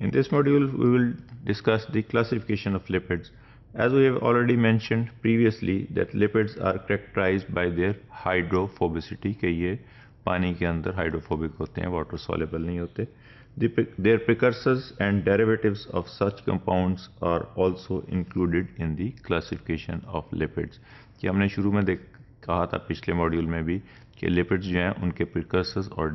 In this module, we will discuss the classification of lipids. As we have already mentioned previously that lipids are characterized by their hydrophobicity कि ये पानी के अंदर hydrophobic होते हैं water नहीं होते their precursors and derivatives of such compounds are also included in the classification of lipids कि हमने शुरू में देख कहा था पिछले मॉड्यूल में भी कि लिपिड्स जो हैं उनके प्रिकर्सर्स और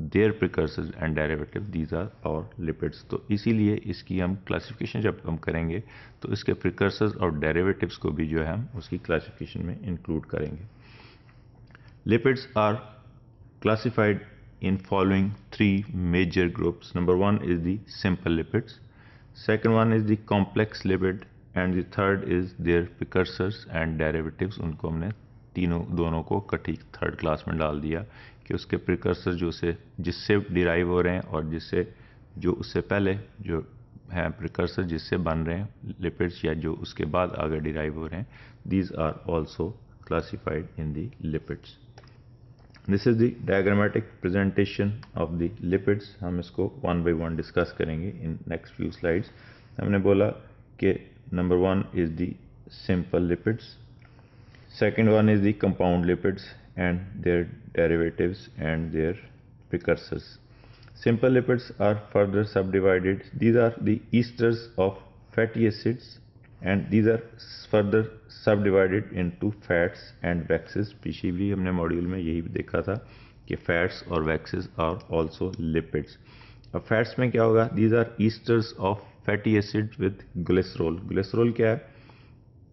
their precursors and derivative these are और लिपिड्स तो इसीलिए इसकी हम क्लासिफिकेशन जब हम करेंगे तो इसके प्रिकर्सर्स और डेरेवेटिव को भी जो है हम उसकी क्लासिफिकेशन में इंक्लूड करेंगे lipids are classified in following three major groups number one is the simple lipids second one is the complex lipid and third third is their precursors and derivatives उनको हमने तीनों दोनों को कठी थर्ड क्लास में डाल दिया कि उसके प्रिकर्सर जो से जिससे डिराइव हो रहे हैं और जिससे जो उससे पहले जो है प्रिकर्सर जिससे बन रहे हैं लिपिड्स या जो उसके बाद आगे डिराइव हो रहे हैं these are also classified in the lipids this is the diagrammatic presentation of the lipids हम इसको वन बाई वन डिस्कस करेंगे इन नेक्स्ट फ्यू स्लाइड्स हमने बोला कि number one is the simple lipids second one is the compound lipids and their derivatives and their precursors simple lipids are further subdivided these are the esters of fatty acids and these are further subdivided into fats and waxes पिछली humne module mein yahi dekha tha ki fats और waxes are also lipids ab fats mein kya hoga these are esters of fatty acids with glycerol glycerol kya hai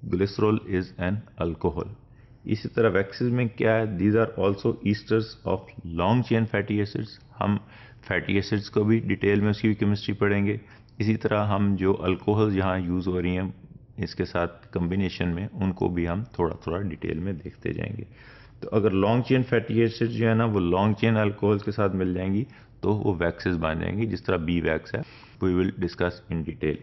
glycerol is an alcohol इसी तरह waxes में क्या है these are also esters of long chain fatty acids हम fatty acids को भी detail में उसकी भी केमिस्ट्री पढ़ेंगे इसी तरह हम जो अल्कोहल यहाँ यूज़ हो रही हैं इसके साथ कम्बिनेशन में उनको भी हम थोड़ा थोड़ा डिटेल में देखते जाएंगे तो अगर लॉन्ग चेन फैटी एसिड जो है ना वो लॉन्ग चेन अल्कोहल के साथ मिल जाएंगी तो वो वैक्सीज बन जाएंगी जिस तरह बी वैक्स है we will discuss in detail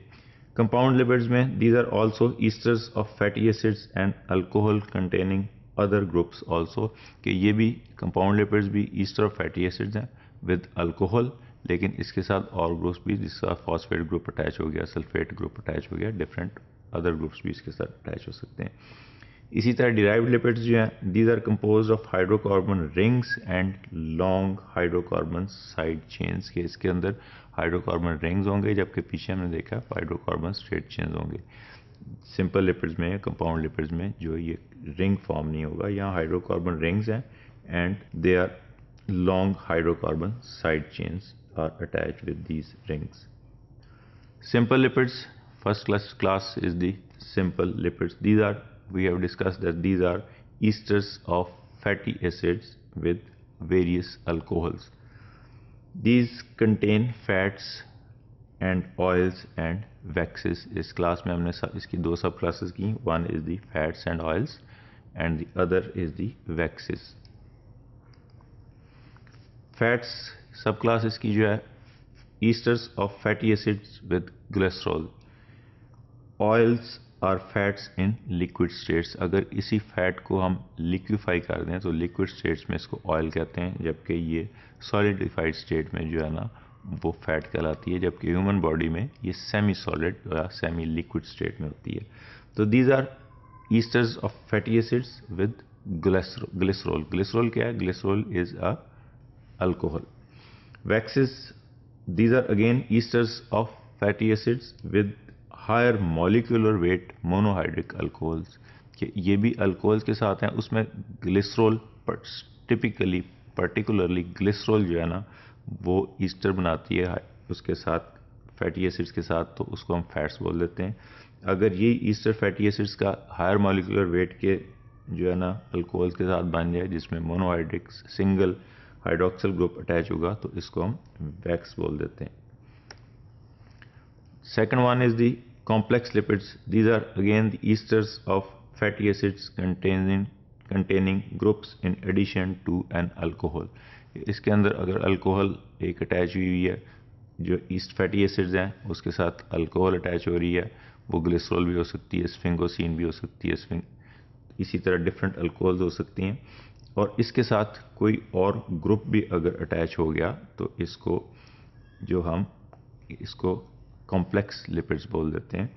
compound lipids में these are also esters of fatty acids and alcohol containing other groups also कि ये भी कंपाउंड लिपिड्स भी ईस्टर ऑफ फैटी एसिड्स हैं विद अल्कोहल लेकिन इसके साथ और ग्रुप्स भी जिसका फॉस्फेट ग्रुप अटैच हो गया सल्फेट ग्रुप अटैच हो गया डिफरेंट अदर ग्रुप्स भी इसके साथ अटैच हो सकते हैं इसी तरह डिराइव लिपिड्स जो हैं these are compose of hydrocarbon rings and long hydrocarbon side chains के इसके अंदर हाइड्रोकार्बन रिंग्स होंगे जबकि पीछे हमने देखा हाइड्रोकार्बन स्ट्रेट चेन्स होंगे सिंपल लिपिड्स में कंपाउंड लिपिड्स में जो ये रिंग फॉर्म नहीं होगा यहाँ हाइड्रोकार्बन रिंग्स हैं and they are long hydrocarbon side chains are attach with these rings simple lipids first class class is the simple lipids. These we have discussed that these are esters of fatty acids with various alcohols. These contain fats and oils and waxes. Is class mein humne iski do sub One is the fats and oils and the other is the waxes. Fats subclasses is jo esters of fatty acids with glycerol. Oils are fats in liquid states अगर इसी fat को हम liquefy कर दें तो liquid states में इसको oil कहते हैं जबकि ये सॉलिडिफाइड स्टेट में जो है ना वो फैट कहलाती है जबकि ह्यूमन बॉडी में ये सेमी सॉलिड या सेमी लिक्विड स्टेट में होती है तो these are esters of fatty acids with glycerol glycerol क्या है glycerol is a alcohol waxes these are again esters of fatty acids with higher molecular weight monohydric alcohols के ये भी अल्कोहल्स के साथ हैं उसमें ग्लिसरोल टिपिकली पर्टिकुलरली ग्लिसरोल जो है ना वो ईस्टर बनाती है उसके साथ फैटी एसिड्स के साथ तो उसको हम फैट्स बोल देते हैं अगर ये ईस्टर फैटी एसिड्स का हायर मॉलिकुलर वेट के जो है ना अल्कोहल के साथ बन जाए जिसमें monohydric single hydroxyl group attach होगा तो इसको हम वैक्स बोल देते हैं second one is the complex lipids, these are again the esters of fatty acids containing containing groups in addition to an alcohol इसके अंदर अगर अल्कोहल एक अटैच हुई हुई है जो ईस्ट फैटी एसिड्स हैं उसके साथ अल्कोहल अटैच हो रही है वो ग्लिसरॉल भी हो सकती है स्फिंगोसिन भी हो सकती है स्फिंग इसी तरह डिफरेंट अल्कोहल्स हो सकती हैं और इसके साथ कोई और ग्रुप भी अगर अटैच हो गया तो इसको जो हम इसको कॉम्प्लेक्स लिपिड्स बोल देते हैं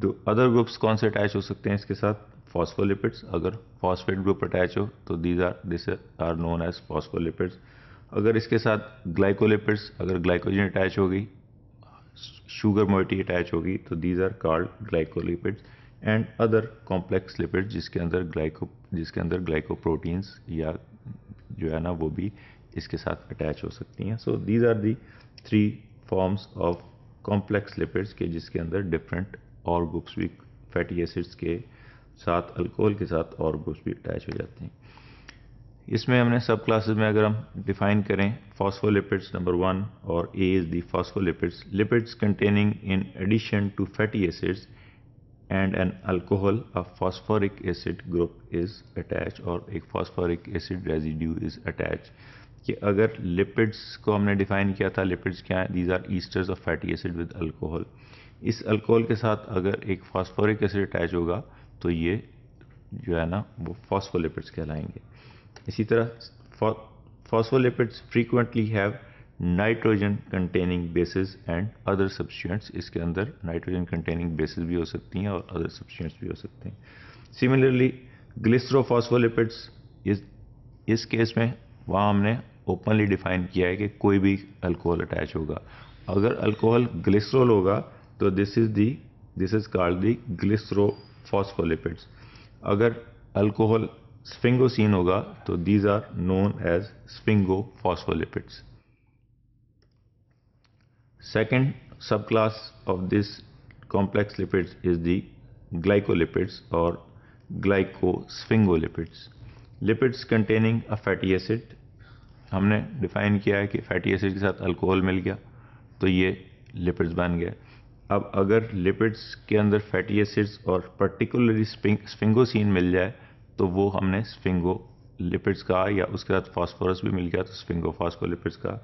दो अदर ग्रुप्स कौन से अटैच हो सकते हैं इसके साथ फॉस्फोलिपिड्स अगर फॉस्फेट ग्रुप अटैच हो तो these are this are known as phospholipids अगर इसके साथ ग्लाइकोलिपिड्स अगर ग्लाइकोजन अटैच होगी शुगर मोइटी अटैच होगी तो these are called glycolipids and other complex lipids जिसके अंदर ग्लाइको जिसके अंदर ग्लाइकोप्रोटीन्स या जो है ना वो भी इसके साथ अटैच हो सकती हैं so these are the three forms of complex lipids के जिसके अंदर डिफरेंट और ग्रुप्स भी फैटी एसिड्स के साथ अल्कोहल के साथ और ग्रुप्स भी अटैच हो जाते हैं इसमें हमने सब क्लासेस में अगर हम डिफाइन करें फॉस्फोलिपिड्स नंबर वन और A is the phospholipids lipids containing in addition to fatty acids and an alcohol a phosphoric acid group is attach और एक phosphoric acid residue is attach कि अगर लिपिड्स को हमने डिफाइन किया था लिपिड्स क्या हैं these are esters of fatty acid with alcohol इस अल्कोहल के साथ अगर एक फॉस्फोरिक एसिड अटैच होगा तो ये जो है ना वो फॉस्फोलिपिड्स कहलाएंगे इसी तरह phospholipids frequently have nitrogen containing basis and other substances इसके अंदर नाइट्रोजन कंटेनिंग बेसिस भी हो सकती हैं और अदर सब्सटेंट्स भी हो सकते हैं सिमिलरली ग्लिसरोफॉस्फोलिपिड्स इस इस केस में वहाँ हमने ओपनली डिफाइन किया है कि कोई भी अल्कोहल अटैच होगा अगर अल्कोहल ग्लिसरॉल होगा तो this is the this is called the phospholipids अगर अल्कोहल स्फिंगोसिन होगा तो these are known as sub class of this complex lipids is is glycolipids और glyco sphingolipids lipids containing a fatty acid हमने define किया है कि fatty acid के साथ अल्कोहल मिल गया तो ये लिपिड्स बन गए अब अगर लिपिड्स के अंदर फैटी एसिड्स और पर्टिकुलरली स्फिंगोसिन मिल जाए तो वो हमने स्फिंगो लिपिड्स का या उसके साथ फॉस्फोरस भी मिल गया तो स्फिंगोफॉस्को लिपिड्स का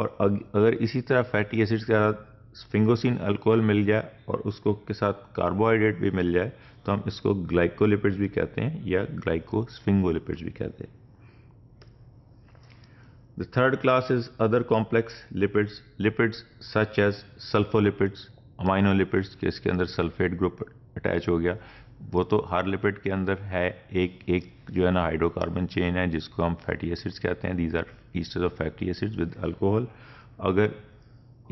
और अगर इसी तरह फैटी एसिड्स के साथ स्फिंगोसिन अल्कोहल मिल जाए और उसको के साथ कार्बोहाइड्रेट भी मिल जाए तो हम इसको ग्लाइकोलिपिड्स भी कहते हैं या ग्लाइकोस्फिंगोलिपिड्स भी कहते हैं The third class is other complex lipids, lipids such as sulfolipids, amino lipids के इसके अंदर sulfate group attach हो गया वो तो हर lipid के अंदर है एक एक जो है ना hydrocarbon chain है जिसको हम fatty acids कहते हैं these are esters of fatty acids with alcohol. अगर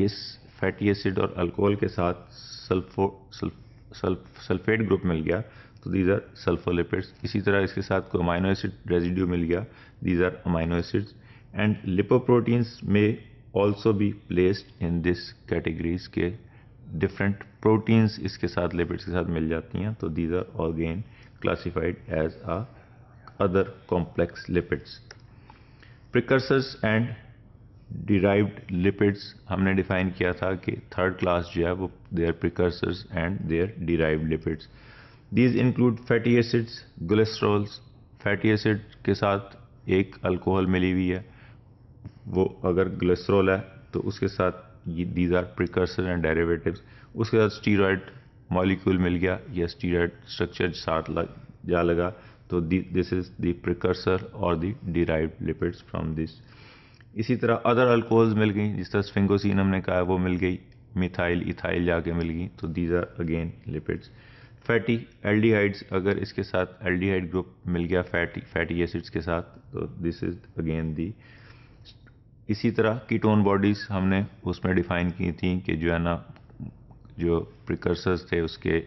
इस फैटी एसिड और अल्कोहल के साथ sulpho sulph, sulph, sulphate group मिल गया तो दीज आर सल्फोलिपिड्स इसी तरह इसके साथ कोई अमाइनो एसिड रेजिड्यू मिल गया these are amino acids and lipoproteins may also be placed in this categories के different proteins इसके साथ lipids के साथ मिल जाती हैं तो these are again classified as a other complex lipids precursors and derived lipids हमने define किया था कि third class जो है वो their precursors and their derived lipids these include fatty acids glycerols fatty acid के साथ एक अल्कोहल मिली हुई है वो अगर ग्लेस्ट्रोल है तो उसके साथ these are precursor and derivatives उसके साथ स्टीरॉयड मॉलिक्यूल मिल गया या स्टीरॉयड स्ट्रक्चर साथ लग जा लगा तो दिस इज द प्रिकर्सर और the derive lipids from this इसी तरह अदर अल्कोहल्स मिल गई जिस तरह स्फिंगोसिन हमने कहा वो मिल गई मिथाइल इथाइल जाके मिल गई तो these are again lipids fatty aldehydes अगर इसके साथ एल्डिहाइड ग्रुप मिल गया फैटी फैटी एसिड्स के साथ तो दिस इज अगेन दी इसी तरह कीटोन बॉडीज़ हमने उसमें डिफ़ाइन की थी कि जो है ना जो प्रिकर्सर्स थे उसके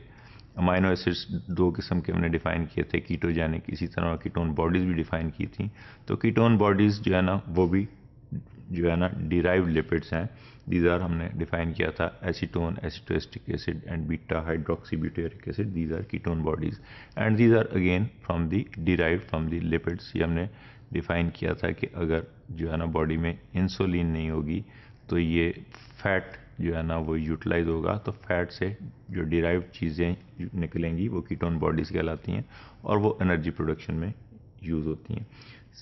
अमाइनो एसिड्स दो किस्म के हमने डिफ़ाइन किए थे कीटोजेनिक इसी तरह कीटोन बॉडीज़ भी डिफ़ाइन की थी तो कीटोन बॉडीज़ जो है ना वो भी जो है ना डिराइव लिपिड्स हैं दीज आर हमने डिफ़ाइन किया था acetone acetoacetic acid and beta hydroxybutyric acid these are ketone bodies and these are again from the derive from the lipids ये हमने डिफाइन किया था कि अगर जो है ना बॉडी में इंसुलिन नहीं होगी तो ये फैट जो है ना वो यूटिलाइज होगा तो फैट से जो डिराइव चीज़ें निकलेंगी वो कीटोन बॉडीज कहलाती हैं और वो एनर्जी प्रोडक्शन में यूज़ होती हैं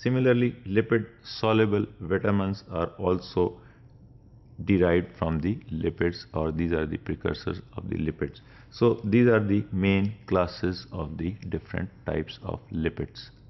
similarly lipid soluble vitamins are also derive from the lipids और these are the of the lipids so these are are the main classes of the different types of